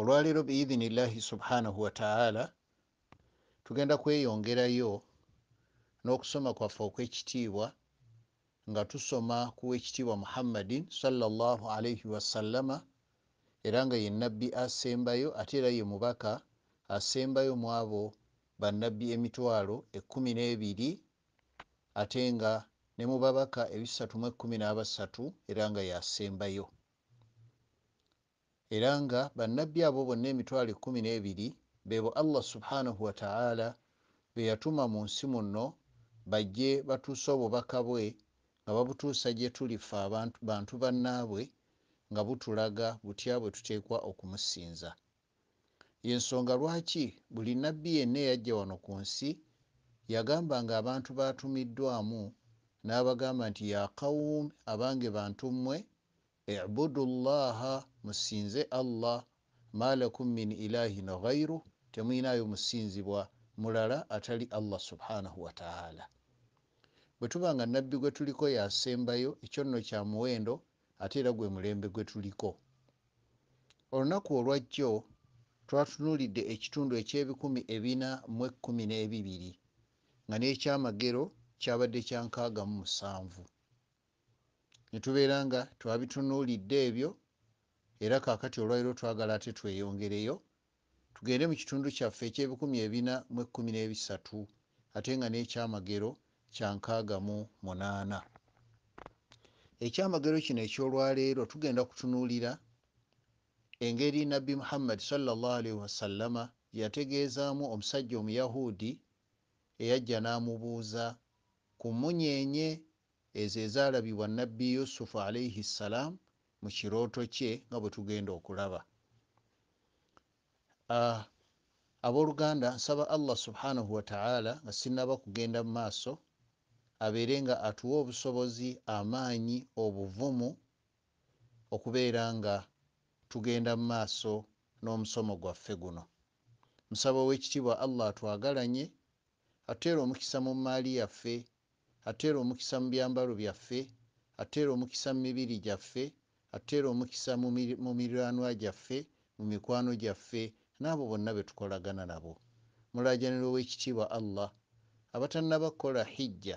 olwaleero biidhinillahi subhanahu wataala tugenda kweyongerayo n'okusoma kwaffe okw'ekitiibwa nga tusoma ku wekitiibwa muhammadin salllahu alaihi wasallama era nga ye nabbi asembayo ate era ye mubaka asembayo mu abo bannabbi emitwalo ekumi n'ebiri ate nga ne mu babaka ebisatu mu ekumi n'abasatu era nga yasembayo era nga bannabbi abo bonna emitwalo ekumi n'ebiri bebo allah subhanahu wataala be yatuma mu nsi muno bajje batuuse obubaka bwe nga babutuusa gye tulife bantu bannaabwe nga butulaga butya bwe tuteekwa okumusinza yensonga lwaki buli nabbi yenna eyajja wano ku nsi yagamba nga abantu batumiddwamu n'abagamba nti ya qawumi abange bantu mmwe ibudu llaha musinze allah malakum min ilahin ghairu temwinayo musinzibwa mulala atali allah subhanahu wataala bwetubanga nabbi gwetuliko yasembayo ekyonno kyamuwendo ate era gwe mulembe gwetuliko olunaku olwajjo twatunulidde ekitundu ekyebikumi ebina mu ekumi n'ebibiri nga n'ekyamagero kyabadde kya nkaagamu musanvu netubeera nga twabitunuulidde ebyo era kakati olwaliro twagala ate tweyongereyo tugende mu kitundu kyaffe ekyebikumi ebina mu ekkumi n'ebisatu ate nga n'ekyamagero kya nkaaga mu munaana ekyamagero kino ekyolwaleero tugenda kutunuulira engeri nabbi muhammadi salllahalihi wasallama yategeezaamu omusajja omuyahudi eyajja n'amubuuza ku munyeenye ezo ezaalabibwa nabbi yusufu alaihi ssalaamu mu kirooto kye nga bwe tugenda okulaba ah, abooluganda nsaba allah subhanahu wataala nga sinaba kugenda mu maaso abeere nga atuwa obusobozi amaanyi obuvumu okubeera nga tugenda mu maaso n'omusomo gwaffe guno musaba ow'ekitiibwa allah atwagalanye ateera omukisa mu maali yaffe ateera omukisa mu byambalo byaffe ateera omukisa mu mibiri gyaffe atera omukisa mu mirirwanwa gyaffe mu mikwano gyaffe n'abo bonna be tukolagana nabo mulajanira ow'ekitiibwa allah abatalina bakola hijja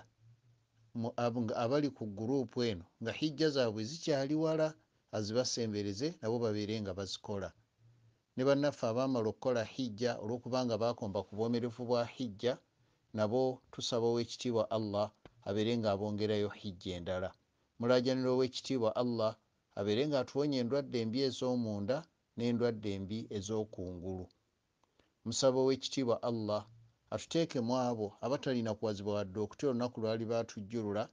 abali ku guruupu eno nga hijja zaabwe zikyali wala azibasembereze nabo babeere nga bazikola ne bannaffe abaamala okukola hijja olwokubanga bakomba ku bwomerefu bwa hijja nabo tusaba ow'ekitiibwa allah abeere nga abongerayo hijja endala mulajanira ow'ekitiibwa allah abeere ngaatuwonya endwadde embi ez'omunda n'endwadde embi ez'okungulu musaba w'ekitiibwa allah atuteekemu abo abatalina kuwazibwa wadde okutya olunaku lwali baatujjulula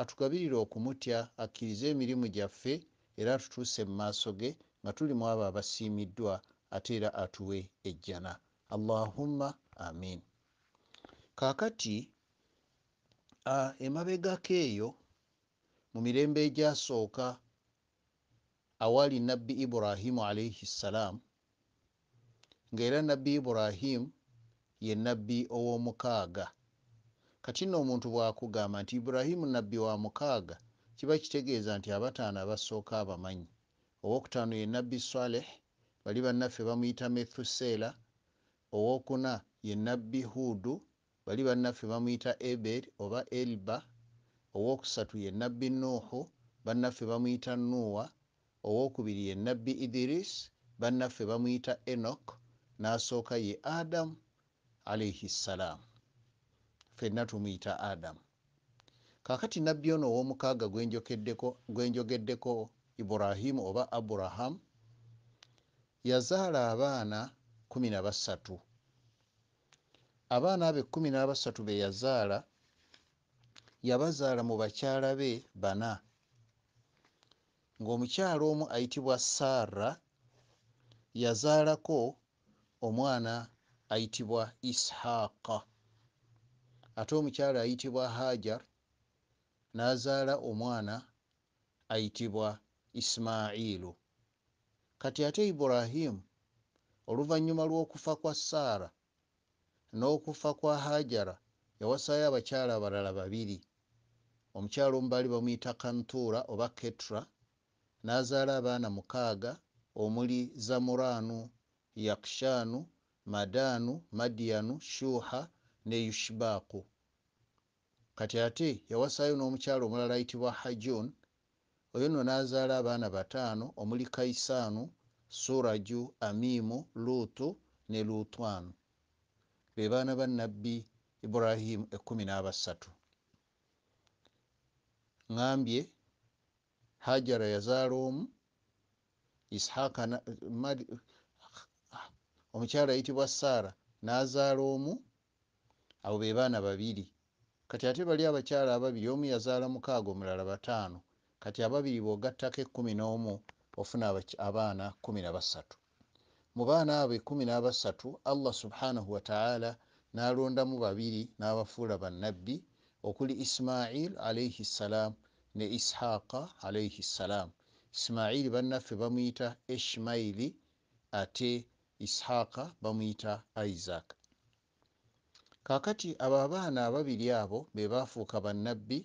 atugabirire okumutya akkirize emirimu gyaffe era atutuuse mu maaso ge nga tulimu abo abasiimiddwa ate era atuwe ejjana allahumma amin kaakati emabegako eyo mu mirembe egyasooka awali nabbi ibrahimu alaihi ssalam ngaera nabbi ibrahimu ye nabbi owomukaaga kati nno omuntu bwakugamba nti ibrahimu nabbi wa mukaaga kiba kitegeeza nti abataano abasooka abamanyi owokutaano ye nabbi saleh bali bannaffe bamuyita methuseela owokuna ye nabbi hudu bali bannaffe bamuyita eber oba elba owokusatu ye nabbi nuuhu bannaffe bamuyita nuwa owokubiri ye nabbi idiris bannaffe bamuyita enok n'asooka ye adamu alaihi ssalaamu fenna tumuyita adamu kakati nabbi ono ow'omukaaga gwenjogeddeko iburahimu oba aburahamu yazaala abaana 13 abaana abo 13 be yazaala yabazaala mu bakyala be bana ng'omukyala omu ayitibwa saara yazaalako omwana ayitibwa ishaaqa ate omukyala ayitibwa hajar n'azaala omwana ayitibwa isimailu kati ate ibulahimu oluvannyuma lw'okufa kwa saara n'okufa kwa hajara yawasayo abakyala abalala babiri omukyala omubaali bamuyita kantuura oba ketra n'azaala abaana mukaaga omuli zamuraanu yakshaanu madaanu madiyanu shuuha ne yushbaaku kati ate yawasaayo n'omukyalo omulala ayitibwa hajun oyo nno n'azaala abaana bataano omuli kaisaanu suraju amiimu luutu ne luutwanu be baana bannabbi ibrahimu ekumi n'abasatu ŋambye hajara yazaala omu isihaaka omukyala ayitibwa saara nazaala omu abo be baana babiri kati ate bali abakyala ababiri omu yazaala mukaaga omulala bataano kati ababiri bogattako ekumi n'omu ofuna abaana kumi na basatu mu baana abo ekumi n'abasatu allah subhanahu wataala n'alondamu babiri n'abafuula bannabbi okuli ismail alaihi ssalaamu ne ishaaqa alaihi ssalaamu isimaili bannaffe bamuyita ishimaili ate ishaaqa bamuyita isaaka kakati abo abaana ababiri abo be baafuuka bannabbi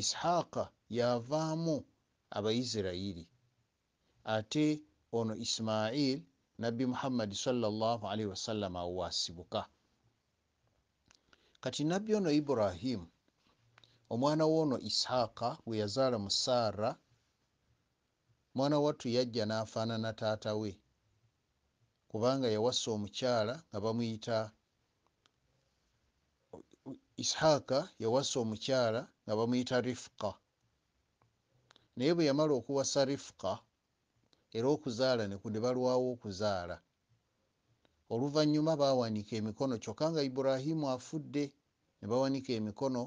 ishaaqa yavaamu abaisirairi ate ono isimaili nabbi muhammadi salllahalaihi wasallama awo wasibuka kati nabbi ono ibrahimu omwana woono isaaka gwe yazaala mu saara mwana wattu yajja n'afaanana taata we kubanga yawasa omukyala nga bamuyita isaaka yawasa omukyala nga bamuyita rifuka naye bwe yamala okuwasa rifuka era okuzaala neku ne balwawo okuzaala oluvannyuma baawanika emikono kyokka nga iburahimu afudde ne bawanika emikono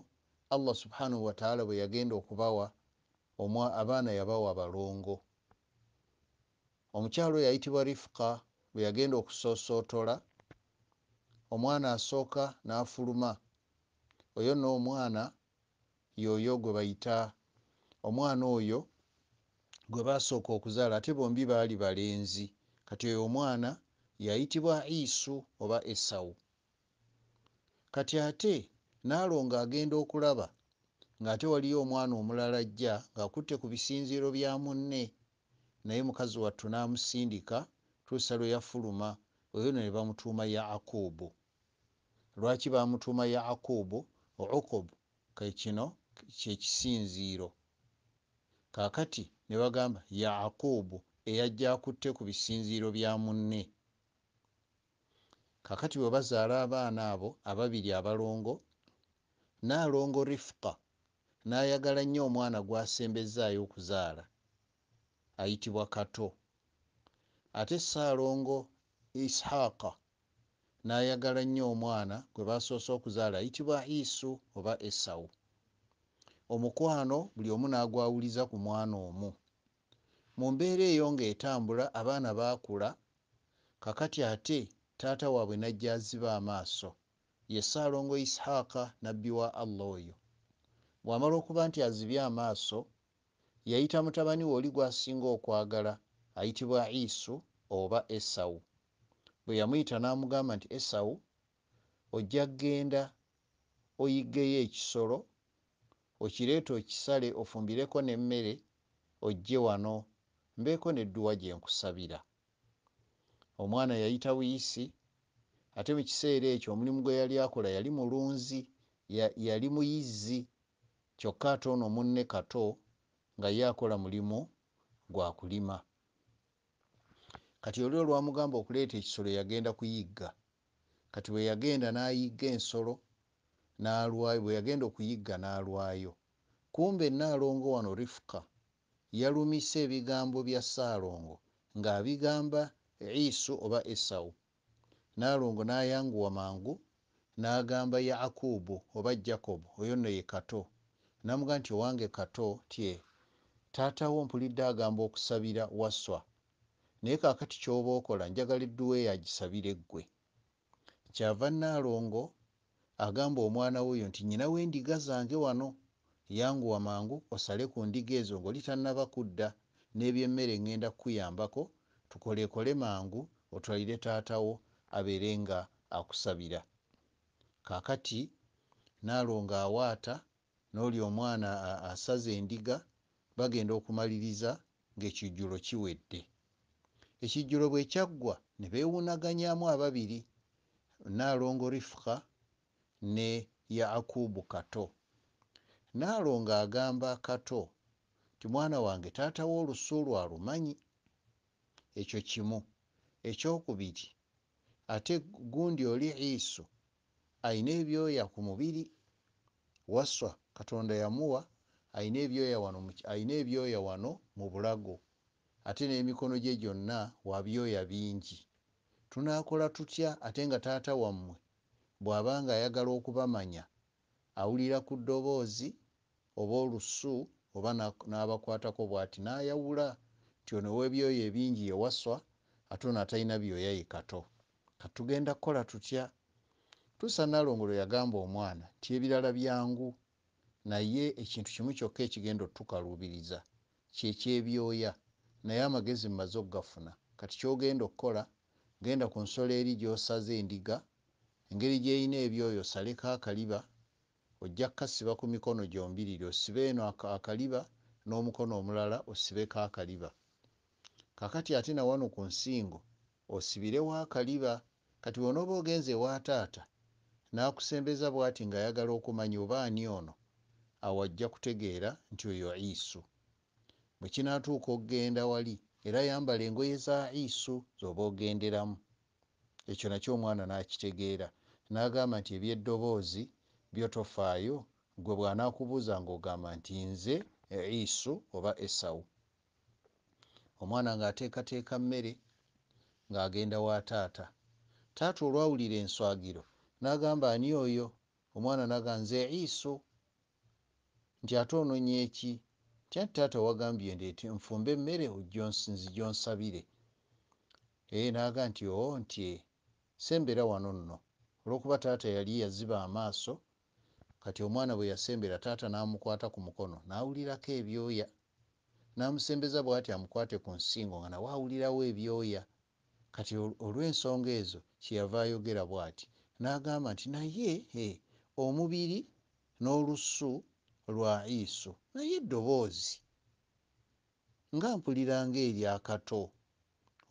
allah subhanahu wataala bwe yagenda okubawa abaana yabawa balongo omukyalo yayitibwa rifuka bwe yagenda okusoosootola omwana asooka n'afuluma oyo n'omwana yoyo gwe bayita omwana oyo gwe baasooka okuzaala ate bombi baali balenzi kati oyo omwana yayitibwa isu oba esawu kati ate naalwo ng'agenda okulaba ng'ate waliyo omwana omulala ajja ng'akutte ku bisinziiro bya munne naye mukazi wattu n'amusindika tuusa lwe yafuluma oyono ne bamutuuma yaakuubu lwaki baamutuuma yaakuubu ukubu kekino kyekisinziiro kaakati ne bagamba yaakuubu eyajja akutte ku bisinziiro bya munne kaakati bwe bazaala abaana abo ababiri abalongo naalongo rifuka naayagala nnyo omwana gw'asembezaayo okuzaala ayitibwa kato ate saalongo ishaaqa naayagala nnyo omwana gwe basoose okuzaala ayitibwa isu oba esawu omukwano buli omu naagwawuliza ku mwana omu mu mbeera eyo ng'etambula abaana baakula kakati ate taata waabwe najja aziba amaaso yesaalongo isihaaka nabbi wa allah oyo bwamala okuba nti azibye amaaso yayita mutabani we oli gwasinga okwagala ayitibwa isu oba esawu bwe yamuyita n'amugamba nti esawu ojja kgenda oyiggeyo ekisolo okireeta okisale ofumbireko nemmere ojje wano mbeeko nedduwa gyenkusabira omwana yayita wiisi ate mukiseera ekyo omulimu gwe yali akola yali mulunzi yali muyizzi kyokka ate ono munne kato nga ye akola mulimu gwa kulima kati oli olwamugamba okuleeta ekisolo yagenda kuyigga kati bwe yagenda n'ayigga ensolo n'alwayo bwe yagenda okuyigga n'alwayo kumbe naalongo wano rifuka yalumisa ebigambo bya saalongo ng'abigamba isu oba esawu naalongo nayanguwa mangu nagamba yakubu oba jakobo oyo no ye kato namugamba nti owange kato tye taatawo mpulidde agamba okusabira waswa naye kakati kyoba okola njagala edduweeyo agisabire ggwe kyava naalongo agamba omwana weoyo nti nyina wendiga zange wano yanguwa mangu osale ku ndiga ezo ngaoli tannabakudda n'ebyemmere ngenda kukuyambako tukolekole mangu otwalire taatawo abeere nga akusabira kaakati naalonga awaata n'oli omwana asaza endiga bagenda okumaliriza ng'ekijjulo kiwedde ekijjulo bwe kyaggwa ne beewunaganyamu ababiri naalongo rifuka ne yaakuubu kato naalonga agamba kato ti mwana wange taata w'olusu lwa lumanyi ekyo kimu ekyokubiri ate gundi oli iso ayina ebyoya ku mubiri waswa katonda yamuwa ayina ebyoya wano, ebyoya wano mu bulago ate n'emikono gye gyonna wabyoya bingi tunaakola tutya ate nga taata wammwe bw'abanga ayagala okubamanya awulira ku ddoboozi oba olusu oba n'abakwatako bw'ati naayawula nti ono w'ebyoya ebingi yewaswa ate ono atalina byoya yekato katugenda kukola tutya tusa nalongo lwe yagamba omwana ti ebirala byangu naye ekintu kimu kyokka ekigenda otukaluubiriza kyekyebyoya naye amagezi mumaze okugafuna kati kyogenda okukola genda ku nsolo eri gyosaza endiga engeri gyeyina ebyoyo osaleko akaliba ojja kukasiba ku mikono gyombiriri osibe eno akaliba n'omukono omulala osibeko akaliba kakati ate nawano ku nsingo osibirewo akaliba kati onooba ogenze waataata n'akusembeza bw'ati ng'ayagala okumanya oba ani ono awo ajja kutegeera nti oyo isu bwe kinaatuuka okugenda wali era yambala engoye za isu zoba ogenderamu ekyo nakyo omwana n'akitegeera n'agamba nti ebyeddoboozi byotofaayo gwe bw'anaakubuuza ng'ogamba nti nze e, isu oba esawu omwana ng'ateekateeka mmere ng'agenda wa taata taata olwawulira enswagiro nagamba ani oyo omwana naganze iso nti ate ononya eki tyan taata wagambye ndeti nfumba emmere nzi gyonsabire ee naga nti o oh, nti e, sembera wano nno olwokuba taata yali yaziba amaaso kati omwana bwe yasembera taata namukwata ku mukono nawulirako ebyoya namusembeza bwati amukwate ku nsingo nga nawe awulirawo ebyoya kati olwensonga ezo kyeyava ayogera bwati n'agamba nti naye omubiri n'olusu lwa isu naye eddoboozi nga mpuliranga eryakato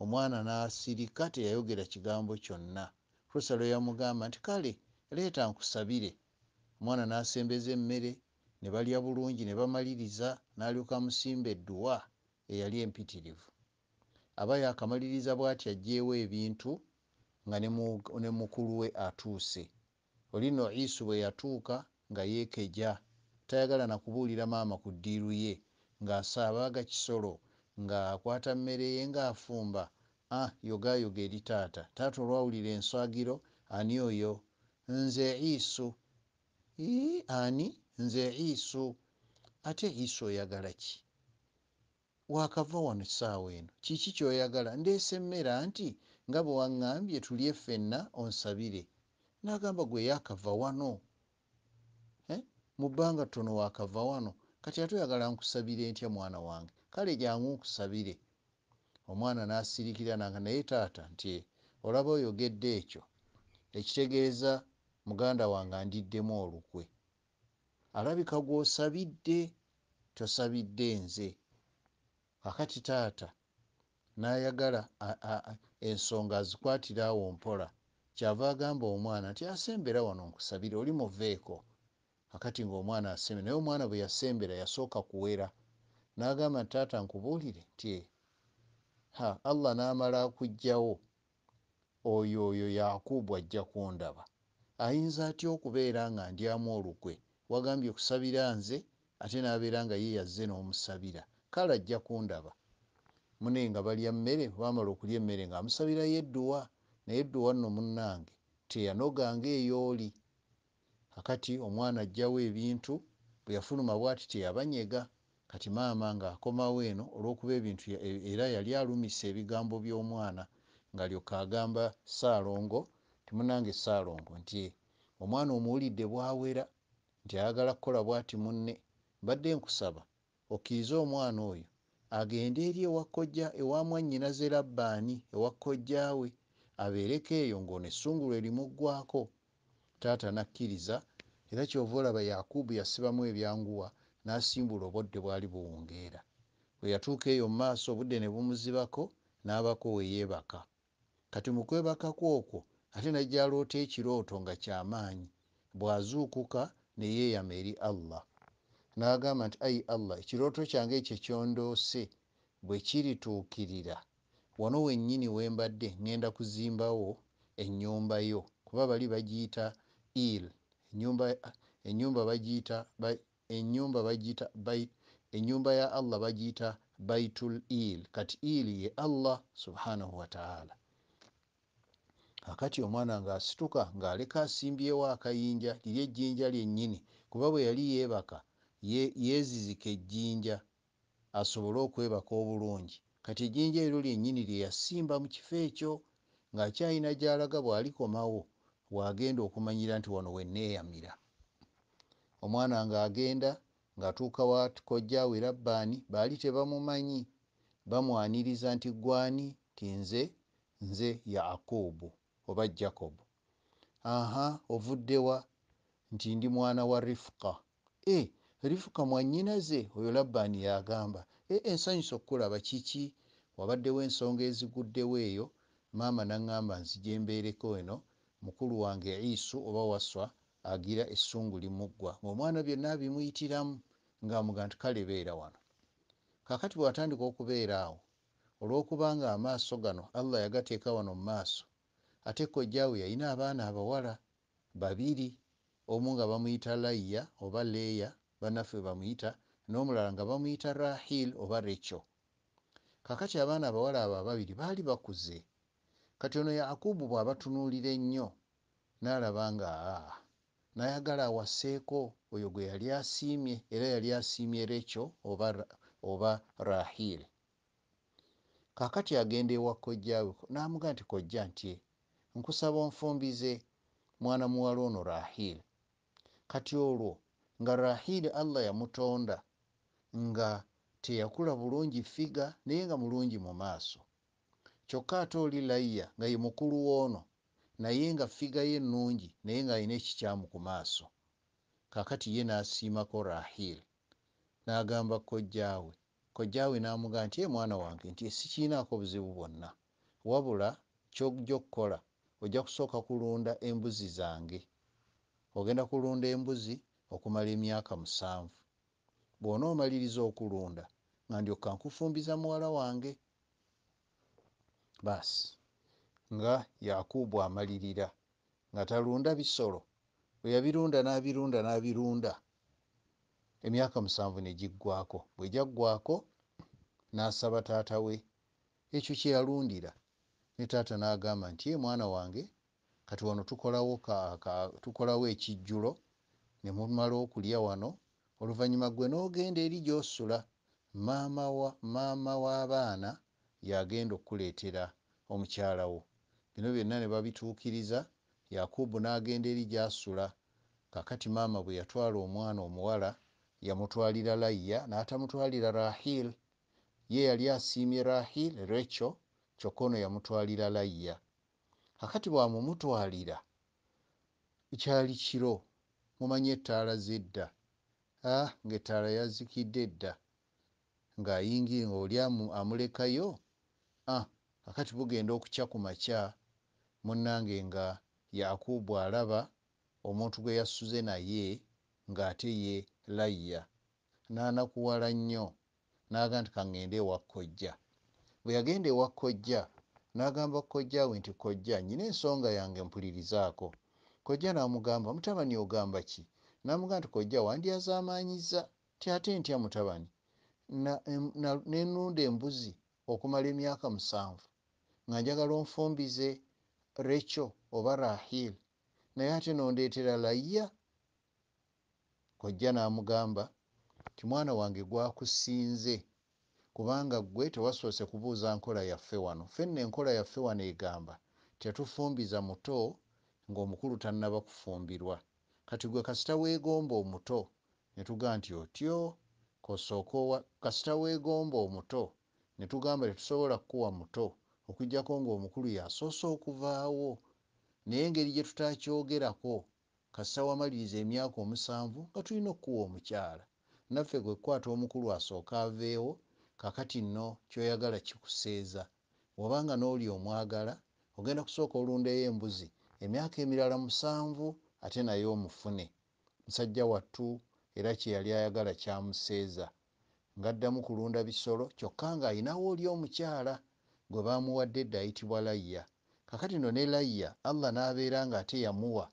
omwana n'asirika teyayogera kigambo kyonna prosa lwe yamugamba nti kale leeta nkusabire omwana n'asembeza emmere ne balya bulungi ne bamaliriza n'alyoka amusimba edduwa eyali empitirivu aba yakamaliriza bw'atyaggyeewo ebintu nga ne mukulu we atuuse oli no isu bwe yatuuka nga yeekeja tayagala nakubuulira maama ku ddiiru ye ng'asaabaaga kisolo ng'akwata mmere ye ng'afumba a ah, yogayoga eri taata taata olwawulira enswagiro ani oyo nze isu ani nze isu ate isu oyagala ki wakava wano kisaawa eno kiki kyoyagala ndeese mmere anti nga bwe waŋŋambye tulye ffenna onsabire n'agamba gwe yaakava wano mu bbanga ttono waakava wano kati atoyagala nkusabire ntya mwana wange kale jangu nkusabire omwana n'asirikira nanga naye taata nti olaba oyogedde ekyo ekitegeeza muganda wange andiddemu olukwe alabika gw'osabidde tosabidde nze kakati taata n'ayagala ensonga azikwatire awo mpola kyava agamba omwana nti asembera wano nkusabire oli muveeko akati ngaomwana asembera naye omwana bwe yasembera yasooka kuwera n'agamba nti taata nkubuulire nti allah n'amala akugjawo oyo oyo yakuubwa ajja kundaba ayinza atya okubeera nga ndyamu olukwe wagambye kusabira nze ate n'abeera nga ye yazze n'omusabira kale ajja kundaba munaye nga balya mmere bamala okulya emmere nga amusabirayo edduwa naye edduwa nno munange teyanoganga eyooli kakati omwana ajjawo ebintu bweyafuluma bwati teyabanyega kati maama ngaakomawo eno olwokuba ebintu e, era yali alumisa ebigambo byomwana nga lyoka agamba saalongo timunange saalongo nti omwana omuwulidde bwawera nti ayagala kukola bwati munne mbadde nkusaba okiize omwana oyo agende eri ewakkojja ewa mwannyinaze labbaani ewakkojjaawe abeereko eyo ngaono essungulo erimuggwako taata nakkiriza era kyova olaba yakubu yasibamu ebyanguwa n'asimbula obudde bwali buwongeera bwe yatuuka eyo mu maaso obudde ne bumuzibako n'abako weyeebaka kati mu kwebakaku okwo ate najja aloota ekirooto nga kyamaanyi bw'azuukuka ne yeeyama eri allah n'agamba nti ayi allah ekirooto kyange ekyo kyondoose bwe kirituukirira wano wennyini we mbadde ŋŋenda kuzimbawo ennyumba yo kuba bali bagiyita il enyumba bagiyita enyumba bagiyita ennyumba ya allah bagiyita baitul il kati il ye allah subhanahu wataala akati omwana ng'asituka ng'aleka asimbyewo akayinja liri ejjinja lyennyini kuba bwe yali yeebaka yeezizika ejjinja asobole okwebaka obulungi kati ejjinja eryo lyennyini lye yasimba mu kifo ekyo ng'akyayina gy'alaga bw'alikomawo bw'agenda okumanyira nti wano wenneeyamira omwana ng'agenda ng'atuuka wa kojjaawe rabbaani baali tebamumanyi bamwaniriza nti gwani ti nze nze yaakuubu oba jakobu aha ovuddewa nti ndi mwana wa rifuka eh, rifuka mwanyinaze oyo labbaani yagamba eh, ensanyusa okukulaba kiki wabaddewo ensonga eziguddewo eyo maama naŋamba nzija embeereko eno mukulu wange isu oba waswa agira essungu limuggwa ngaomwana byonna abimuyitiramu ngaamuga nti kale beera wano kakati bwatandika okubeera awo olwokubanga amaaso gano allah yagateeka wano mumaaso ate kojjaawe yalina abaana abawala babiri omu nga bamuyita layya oba leeya bannaffe bamuyita n'omulala nga bamuyita rahil oba recho kakati abaana abawala abo ababiri baali bakuze kati ono yakubu bw'abatunuulira ennyo n'alaba nga aa nayagala awaseeko oyo gwe yali asiimye era yali asiimye recho oba, oba rahil kakati agenda ewa kojjaawe n'amuga nti kojja nti nkusaba onfumbize mwana muwala ono rahil kati olwo nga rahiri allah yamutonda nga teyakula bulungi figa naye nga mulungi mumaaso kyokka ate oli layiya nga ye mukulu woono naye nga figa ye nungi naye ngaalina ekikyamu ku maaso kakati ye nasiimako rahiri nagamba kojjaawe kojjaawe namugaa nti e mwana wange nti sikiinaako obuzibu bwonna wabula kyojja okukola ojja kusooka kulunda embuzi zange ogenda kulunda embuzi okumala emyaka musanvu bwona omaliriza okulunda nga ndyokka nkufumbiza muwala wange baasi nga yakuubu amalirira nga talunda bisolo bwe yabirunda n'abirunda n'abirunda emyaka musanvu ne giggwako bwe jaggwako n'asaba taata we ekyo kye yalundira ne taata n'agamba nti e mwana wange kati wano tukolawo ka, ka, tukolawo ekijjulo ne mumala okulya wano oluvannyuma gwe n'ogenda eri gy'osula maama wa maama w'abaana yagenda okkuleetera omukyala wo bino byonna ne babituukiriza yakubu n'agenda eri gy'asula kakati maama bwe yatwala omwana omuwala yamutwalira layiya n'atamutwalira rahil ye yali asiimye rahil recho kyokka ono yamutwalira layiya kakati bwamumutwalira kyali kiro mumanyi ettaala zedda ah, ngaettaala yazikidde edda ngaayingire ngaoli amulekayo ah, akati bugenda okucya ku makya munange nga yakubwa alaba omuntu gwe yasuze naye ng'ate ye layya n'anakuwala nnyo n'aga nti kaŋŋende ewa kkojja bwe yagenda ewa kkojja n'agamba kkojjaawe nti kkojja nyina ensonga yange mpulirizaako kojja n'amugamba mutabani ogamba ki n'amugamba nti kojja wandyazaamaanyiza tyate ntya mutabani nenunda embuzi okumala emyaka musanvu nga njagala onfumbize recho oba rahil naye ate nondeetera layya kojja n'amugamba ti mwana wange gwakusinze kubanga gwe tewasoose kubuuza nkola yaffe wano fenna enkola yaffe wano egamba tetufumbiza muto ngaomukulu tanaba kufumbirwa kati gwe kasita weegomba omuto netugamba nti otyo kosooka owa kasita weegomba omuto netugamba tetusobola kukuwa muto okugjako ngaomukulu yasoosa okuvaawo naye engeri gye tutakyogerako kasita wamaliriza emyaka omusanvu nga tulina okukuwa omukyala naffe gwe kukwata omukulu asooka aveewo kakati nno kyoyagala kikuseeza obanga nooli omwagala ogenda kusooka olundayo embuzi emyaka emirala musanvu ate naye omufune musajja wattu era kyeyali ayagala kyamuseeza ngaddamu kulunda bisolo kyokka ng'ayinawo oli omukyala gwe baamuwadde edde ayitibwa layiya kakati no ne layiya allah n'abeera nga ate yamuwa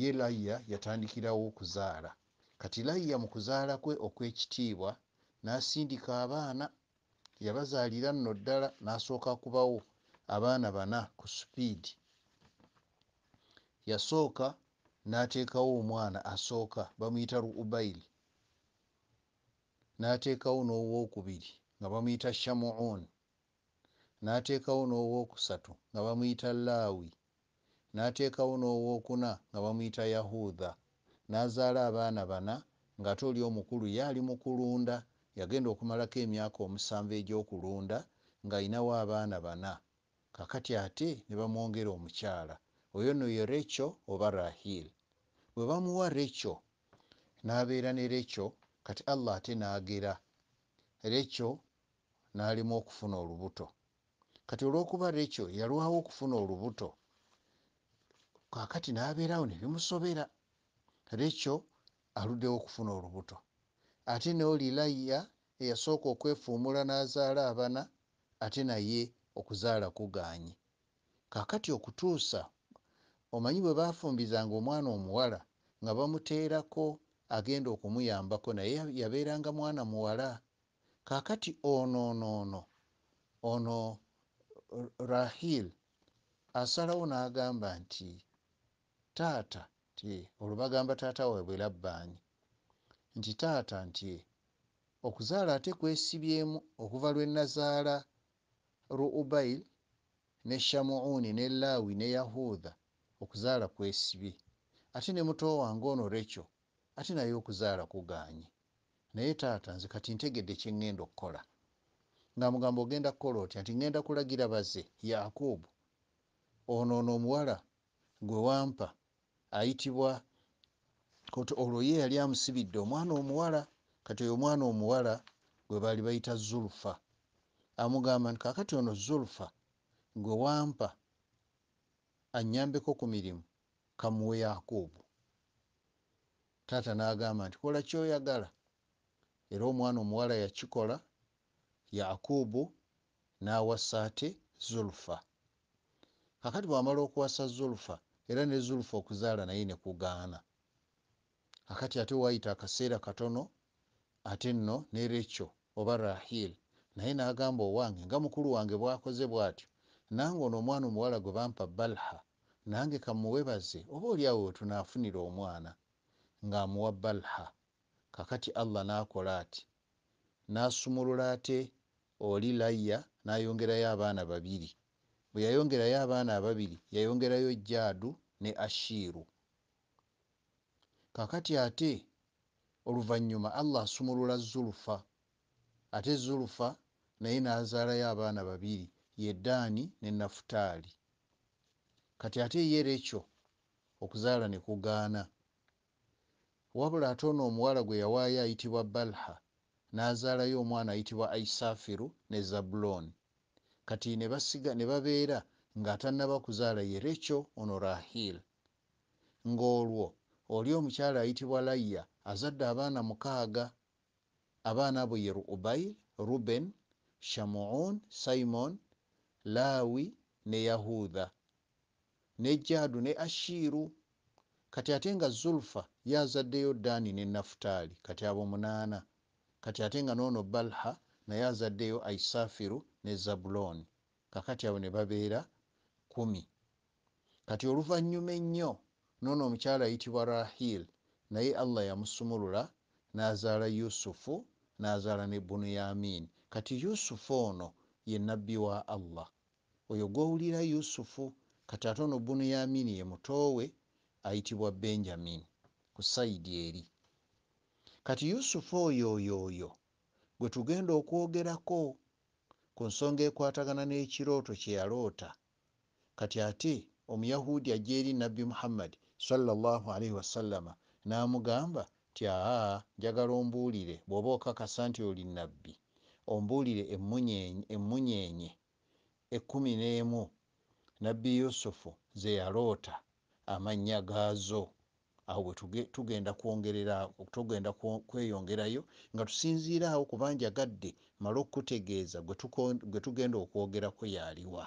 ye layiya yatandikirawo okuzaala kati layiya mu kuzaala kwe okw'ekitiibwa n'asindika abaana yabazaalira nno ddala n'asooka kubawo abaana bana ku supiidi yasooka n'ateekawo omwana asooka bamuyita ruubayiri n'ateekawo n'owookubiri nga bamuyita shamuun n'ateekawo n'owookusatu nga bamuyita laawi n'ateekawo n'owookuna nga bamuyita yahuuda n'azaala abaana bana ng'ate oli omukulu ye ali mu kulunda yagenda okumalako emyaka omusanvu egy'okulunda ng'ayinawo abaana bana kakati ate ne bamwongera omukyala oyo noyo reco oba rahil bwe bamuwa reco nabeera ne reco kati allah ate nagera reco nalimu okufuna olubuto kati olwokuba reco yalwawo okufuna olubuto kakati nabeerawo nebimusobera reco aluddewo okufuna olubuto ate neolilaya eyasooka okwefuumula nazaala abana ate naye okuzaala kuganye kakati okutuusa omanyi bwe baafumbizanga omwana omuwala nga bamuteerako agenda okumuyambako naye yabeeranga mwana muwala kaakati onoonoono ono rahil asalawo n'agamba nti taata nti olwo bagamba taata waabwe labbaani nti taata nti okuzaala ate kwesibyemu okuva lwe nazaala ruubail ne shamuuni ne laawi ne yahuuda okuzaala kwesibye ate ne muto wange ono rekyo ate naye okuzaala kugaanye naye taata nze kati ntegedde kyeŋŋenda okukola nga mugamba ogenda kukola otya nti ŋŋenda kulagira baze yakubu ono noomuwala gwe wampa ayitibwa olwo ye yali amusibidde omwana omuwala kati oyo omwana omuwala gwe baali bayita zulufa amugamba nti kakati ono zulufa gwe wampa anyambeko ku mirimu kamuweyaako ogwo taata n'agamba nti kola kyoyagala era omwana omuwala yakikola yakuubu n'awasa ate zulufa kakati bwamala okuwasa zulufa era ne zulufa okuzaala naye ne kugaana kakati ate waayita akaseera katono ate nno ne rekyo oba rahil naye n'agamba owange nga mukulu wange bwakoze bw'atyo nange ono omwana omuwala gwe bampa balha nange kamuwebaze oba oliawo wetunafunira omwana ngaamuwa balha kakati allah nakola ati nasumulula ate oli laya nayongerayo abaana babiri bwe yayongerayo abaana ababiri yayongerayo jaadu ne ashiiru kakati ate oluvanyuma allah asumulula zulufa ate zulufa naye nazaalayo abaana babiri ye daani ne nafutaali kati ate ye rekyo okuzaala ne kugaana wabula ate ono omuwala gwe yawaayo ayitibwa balha n'azaalayo omwana ayitibwa isafiru ne zabulooni kati ne basiga ne babeera ng'atannaba kuzaala ye rekyo ono rahil ng'olwo oli omukyala ayitibwa layya azadde abaana mukaaga abaana abo ye rubail ruben shamuun simon laawi ne yahuda ne jaadu ne ashiru kati ate nga zulfa yazaddeyo daani ne nafutaali kati abo munaana kati ate nga noono balha naye azaddeyo aisafiru ne zabulooni kakati abo ne babeera kumi kati oluvannyuma ennyo noono omukyala ayitibwa rahil naye allah yamusumulula n'azaala yusufu n'azaala ne bunuyamin kati yusufu ono ye nabbi wa allah oyo gwowulira yusufu kati ate ono bunuyamini ye mutoowe ayitibwa benjamin ku saidi eri kati yusufu oyo oyo oyo gwe tugenda okwogerako ku nsonga ekwatagana n'ekirooto kye yaloota kati ate omuyahudi ajja eri nabbi muhammadi salllah alaihi wasallama n'amugamba nti aa njagala ombuulire bw'oba okakasa nti oli nabbi ombuulire emmunyeenye ekumi n'emu nabbi yusufu ze yaloota amannya gaazo awo bwe tugenda kwongerera tugenda kweyongerayo nga tusinziiraawo kubanja gadde mala okukutegeeza gwe tugenda okwogerako yaaliwa